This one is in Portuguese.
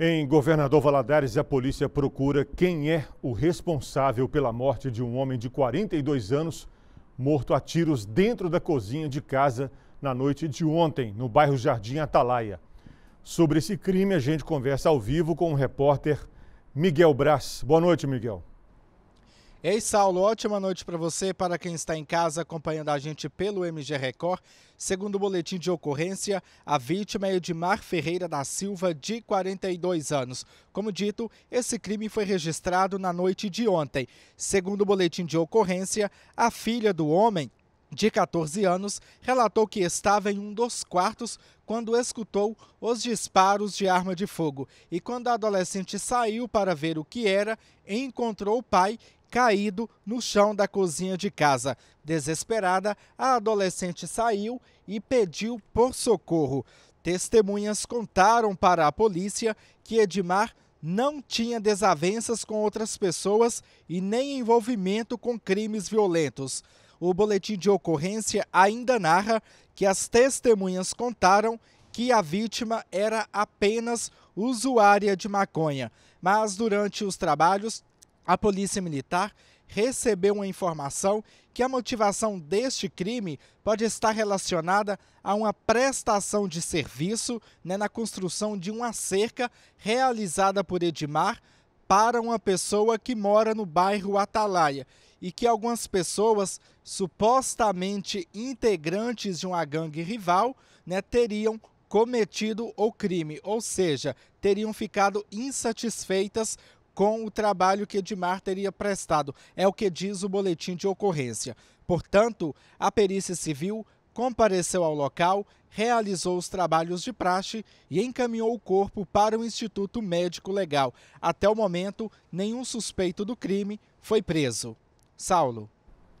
Em Governador Valadares, a polícia procura quem é o responsável pela morte de um homem de 42 anos, morto a tiros dentro da cozinha de casa na noite de ontem, no bairro Jardim Atalaia. Sobre esse crime, a gente conversa ao vivo com o repórter Miguel Braz. Boa noite, Miguel. Ei, Saulo, ótima noite para você, para quem está em casa acompanhando a gente pelo MG Record. Segundo o boletim de ocorrência, a vítima é Edmar Ferreira da Silva, de 42 anos. Como dito, esse crime foi registrado na noite de ontem. Segundo o boletim de ocorrência, a filha do homem, de 14 anos, relatou que estava em um dos quartos quando escutou os disparos de arma de fogo. E quando a adolescente saiu para ver o que era, encontrou o pai caído no chão da cozinha de casa. Desesperada, a adolescente saiu e pediu por socorro. Testemunhas contaram para a polícia que Edmar não tinha desavenças com outras pessoas e nem envolvimento com crimes violentos. O boletim de ocorrência ainda narra que as testemunhas contaram que a vítima era apenas usuária de maconha, mas durante os trabalhos, a Polícia Militar recebeu uma informação que a motivação deste crime pode estar relacionada a uma prestação de serviço né, na construção de uma cerca realizada por Edmar para uma pessoa que mora no bairro Atalaia e que algumas pessoas, supostamente integrantes de uma gangue rival, né, teriam cometido o crime, ou seja, teriam ficado insatisfeitas com o trabalho que Edmar teria prestado. É o que diz o boletim de ocorrência. Portanto, a perícia civil compareceu ao local, realizou os trabalhos de praxe e encaminhou o corpo para o Instituto Médico Legal. Até o momento, nenhum suspeito do crime foi preso. Saulo.